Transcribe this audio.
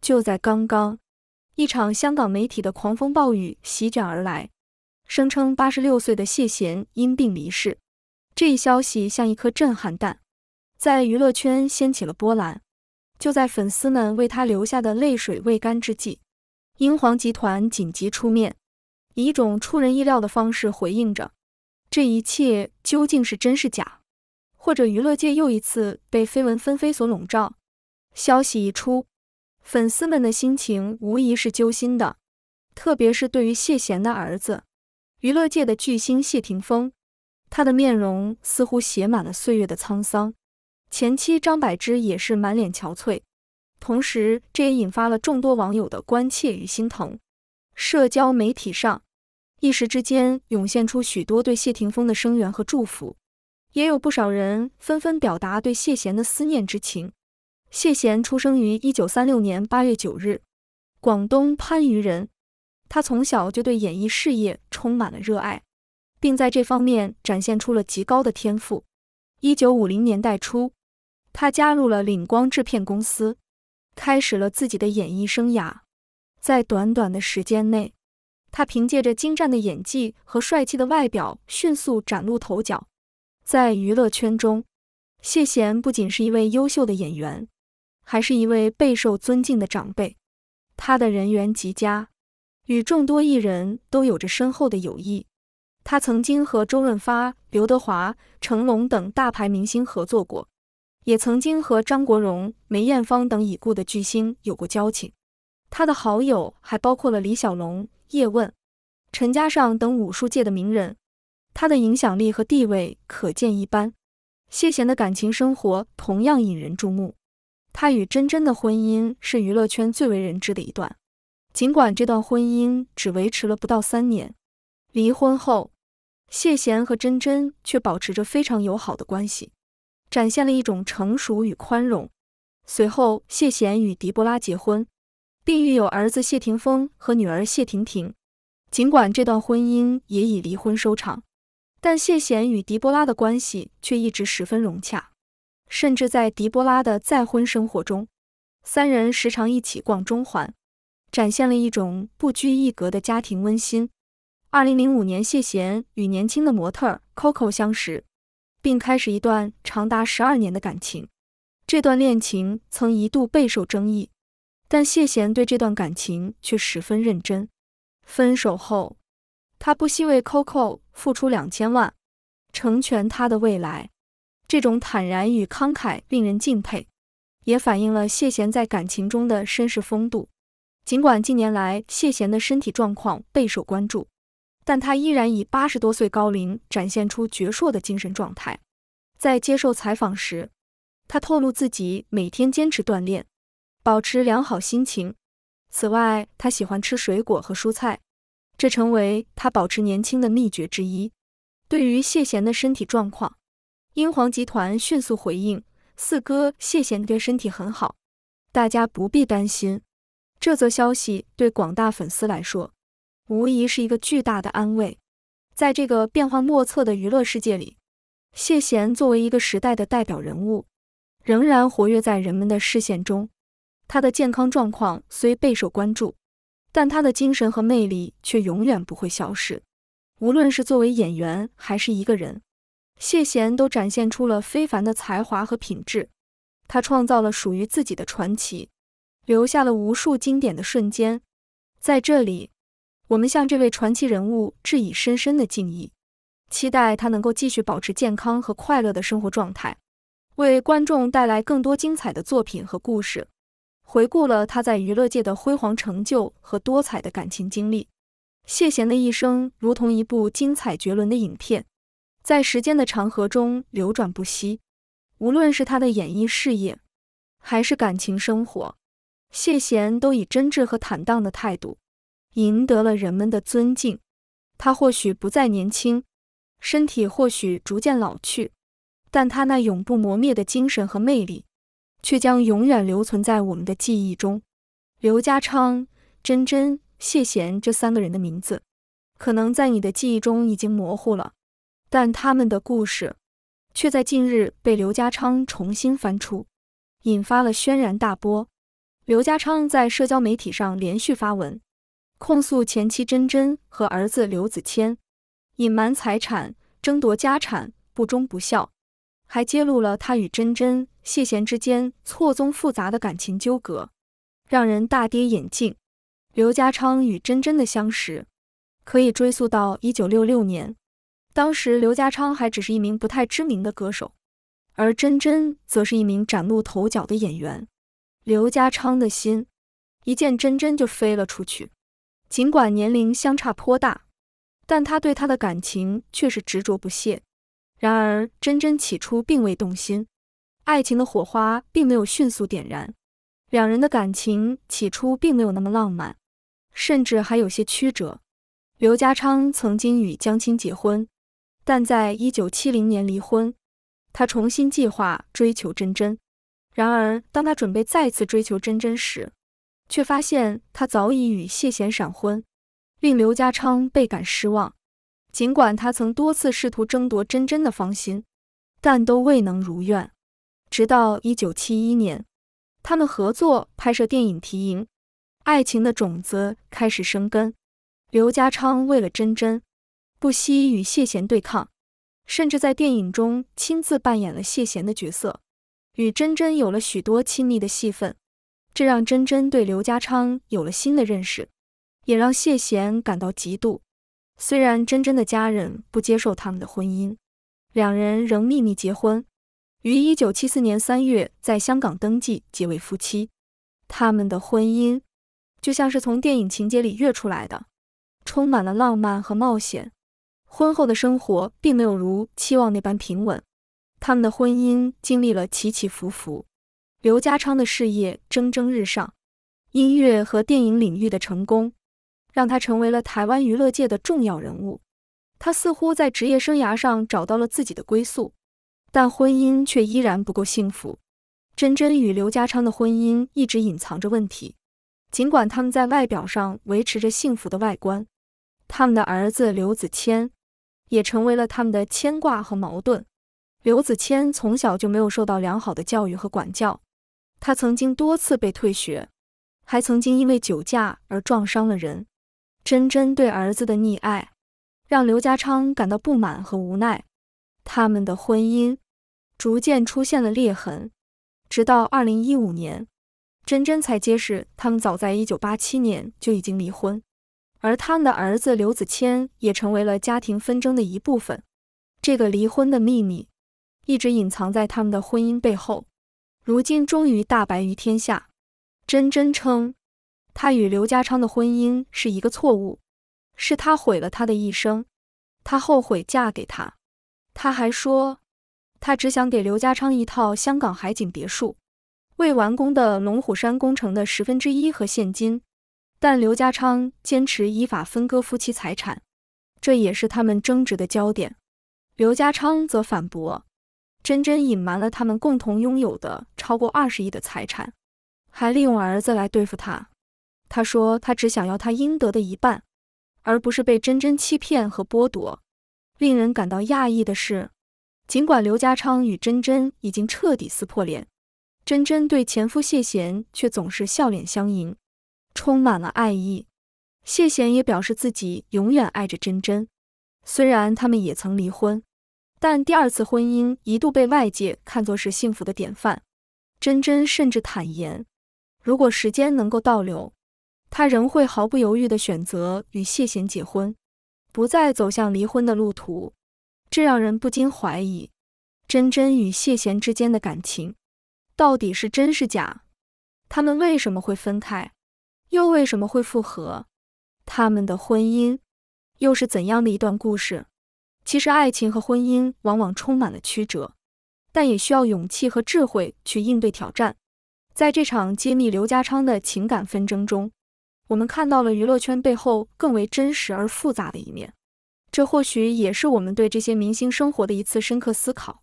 就在刚刚，一场香港媒体的狂风暴雨席卷而来，声称八十六岁的谢贤因病离世。这一消息像一颗震撼弹，在娱乐圈掀起了波澜。就在粉丝们为他流下的泪水未干之际，英皇集团紧急出面，以一种出人意料的方式回应着这一切。究竟是真是假？或者娱乐界又一次被绯闻纷飞所笼罩？消息一出。粉丝们的心情无疑是揪心的，特别是对于谢贤的儿子，娱乐界的巨星谢霆锋，他的面容似乎写满了岁月的沧桑。前妻张柏芝也是满脸憔悴，同时这也引发了众多网友的关切与心疼。社交媒体上，一时之间涌现出许多对谢霆锋的声援和祝福，也有不少人纷纷表达对谢贤的思念之情。谢贤出生于一九三六年八月九日，广东番禺人。他从小就对演艺事业充满了热爱，并在这方面展现出了极高的天赋。一九五零年代初，他加入了领光制片公司，开始了自己的演艺生涯。在短短的时间内，他凭借着精湛的演技和帅气的外表迅速崭露头角。在娱乐圈中，谢贤不仅是一位优秀的演员。还是一位备受尊敬的长辈，他的人缘极佳，与众多艺人都有着深厚的友谊。他曾经和周润发、刘德华、成龙等大牌明星合作过，也曾经和张国荣、梅艳芳等已故的巨星有过交情。他的好友还包括了李小龙、叶问、陈嘉上等武术界的名人。他的影响力和地位可见一斑。谢贤的感情生活同样引人注目。他与真真的婚姻是娱乐圈最为人知的一段，尽管这段婚姻只维持了不到三年，离婚后，谢贤和真真却保持着非常友好的关系，展现了一种成熟与宽容。随后，谢贤与狄波拉结婚，并育有儿子谢霆锋和女儿谢婷婷。尽管这段婚姻也以离婚收场，但谢贤与狄波拉的关系却一直十分融洽。甚至在狄波拉的再婚生活中，三人时常一起逛中环，展现了一种不拘一格的家庭温馨。二零零五年，谢贤与年轻的模特 Coco 相识，并开始一段长达十二年的感情。这段恋情曾一度备受争议，但谢贤对这段感情却十分认真。分手后，他不惜为 Coco 付出两千万，成全他的未来。这种坦然与慷慨令人敬佩，也反映了谢贤在感情中的绅士风度。尽管近年来谢贤的身体状况备受关注，但他依然以八十多岁高龄展现出矍铄的精神状态。在接受采访时，他透露自己每天坚持锻炼，保持良好心情。此外，他喜欢吃水果和蔬菜，这成为他保持年轻的秘诀之一。对于谢贤的身体状况，英皇集团迅速回应：“四哥谢贤对身体很好，大家不必担心。”这则消息对广大粉丝来说，无疑是一个巨大的安慰。在这个变幻莫测的娱乐世界里，谢贤作为一个时代的代表人物，仍然活跃在人们的视线中。他的健康状况虽备受关注，但他的精神和魅力却永远不会消失。无论是作为演员，还是一个人。谢贤都展现出了非凡的才华和品质，他创造了属于自己的传奇，留下了无数经典的瞬间。在这里，我们向这位传奇人物致以深深的敬意，期待他能够继续保持健康和快乐的生活状态，为观众带来更多精彩的作品和故事。回顾了他在娱乐界的辉煌成就和多彩的感情经历，谢贤的一生如同一部精彩绝伦的影片。在时间的长河中流转不息，无论是他的演艺事业，还是感情生活，谢贤都以真挚和坦荡的态度赢得了人们的尊敬。他或许不再年轻，身体或许逐渐老去，但他那永不磨灭的精神和魅力，却将永远留存在我们的记忆中。刘家昌、真珍、谢贤这三个人的名字，可能在你的记忆中已经模糊了。但他们的故事却在近日被刘家昌重新翻出，引发了轩然大波。刘家昌在社交媒体上连续发文，控诉前妻珍珍和儿子刘子谦隐瞒财产、争夺家产、不忠不孝，还揭露了他与珍珍、谢贤之间错综复杂的感情纠葛，让人大跌眼镜。刘家昌与珍珍的相识可以追溯到1966年。当时刘家昌还只是一名不太知名的歌手，而真真则是一名崭露头角的演员。刘家昌的心一见真真就飞了出去，尽管年龄相差颇大，但他对她的感情却是执着不懈。然而真真起初并未动心，爱情的火花并没有迅速点燃，两人的感情起初并没有那么浪漫，甚至还有些曲折。刘家昌曾经与江青结婚。但在一九七零年离婚，他重新计划追求真真。然而，当他准备再次追求真真时，却发现她早已与谢贤闪婚，令刘家昌倍感失望。尽管他曾多次试图争夺真真的芳心，但都未能如愿。直到一九七一年，他们合作拍摄电影《提赢，爱情的种子开始生根。刘家昌为了真真。不惜与谢贤对抗，甚至在电影中亲自扮演了谢贤的角色，与真真有了许多亲密的戏份，这让真真对刘家昌有了新的认识，也让谢贤感到嫉妒。虽然真真的家人不接受他们的婚姻，两人仍秘密结婚，于一九七四年三月在香港登记结为夫妻。他们的婚姻就像是从电影情节里跃出来的，充满了浪漫和冒险。婚后的生活并没有如期望那般平稳，他们的婚姻经历了起起伏伏。刘家昌的事业蒸蒸日上，音乐和电影领域的成功让他成为了台湾娱乐界的重要人物。他似乎在职业生涯上找到了自己的归宿，但婚姻却依然不够幸福。珍珍与刘家昌的婚姻一直隐藏着问题，尽管他们在外表上维持着幸福的外观，他们的儿子刘子谦。也成为了他们的牵挂和矛盾。刘子谦从小就没有受到良好的教育和管教，他曾经多次被退学，还曾经因为酒驾而撞伤了人。珍珍对儿子的溺爱，让刘家昌感到不满和无奈，他们的婚姻逐渐出现了裂痕。直到二零一五年，珍珍才揭示他们早在一九八七年就已经离婚。而他们的儿子刘子谦也成为了家庭纷争的一部分。这个离婚的秘密一直隐藏在他们的婚姻背后，如今终于大白于天下。真真称，她与刘家昌的婚姻是一个错误，是他毁了他的一生，她后悔嫁给他。他还说，他只想给刘家昌一套香港海景别墅、未完工的龙虎山工程的十分之一和现金。但刘家昌坚持依法分割夫妻财产，这也是他们争执的焦点。刘家昌则反驳，珍珍隐瞒了他们共同拥有的超过二十亿的财产，还利用儿子来对付他。他说他只想要他应得的一半，而不是被珍珍欺骗和剥夺。令人感到讶异的是，尽管刘家昌与珍珍已经彻底撕破脸，珍珍对前夫谢贤却总是笑脸相迎。充满了爱意，谢贤也表示自己永远爱着珍珍，虽然他们也曾离婚，但第二次婚姻一度被外界看作是幸福的典范。珍珍甚至坦言，如果时间能够倒流，她仍会毫不犹豫地选择与谢贤结婚，不再走向离婚的路途。这让人不禁怀疑，珍珍与谢贤之间的感情到底是真是假？他们为什么会分开？又为什么会复合？他们的婚姻又是怎样的一段故事？其实爱情和婚姻往往充满了曲折，但也需要勇气和智慧去应对挑战。在这场揭秘刘家昌的情感纷争中，我们看到了娱乐圈背后更为真实而复杂的一面。这或许也是我们对这些明星生活的一次深刻思考。